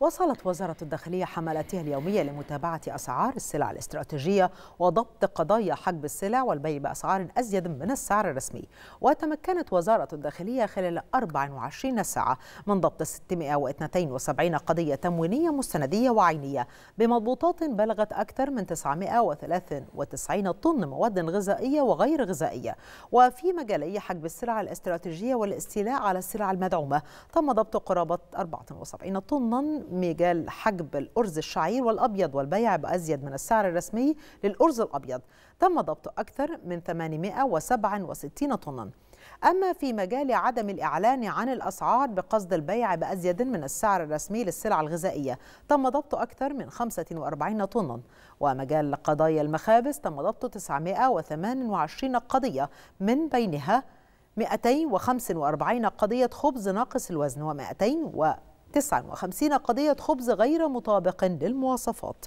وصلت وزارة الداخلية حملاتها اليومية لمتابعة أسعار السلع الاستراتيجية وضبط قضايا حجب السلع والبيع بأسعار أزيد من السعر الرسمي وتمكنت وزارة الداخلية خلال 24 ساعة من ضبط 672 قضية تموينية مستندية وعينية بمضبوطات بلغت أكثر من 993 طن مواد غذائية وغير غذائية وفي مجالي حجب السلع الاستراتيجية والاستيلاء على السلع المدعومة تم ضبط قرابة 74 طنا مجال حجب الأرز الشعير والأبيض والبيع بأزيد من السعر الرسمي للأرز الأبيض تم ضبط أكثر من 867 طناً أما في مجال عدم الإعلان عن الأسعار بقصد البيع بأزيد من السعر الرسمي للسلع الغذائية تم ضبط أكثر من 45 طنا ومجال قضايا المخابز تم ضبط 928 قضية من بينها 245 قضية خبز ناقص الوزن و200 59 قضية خبز غير مطابق للمواصفات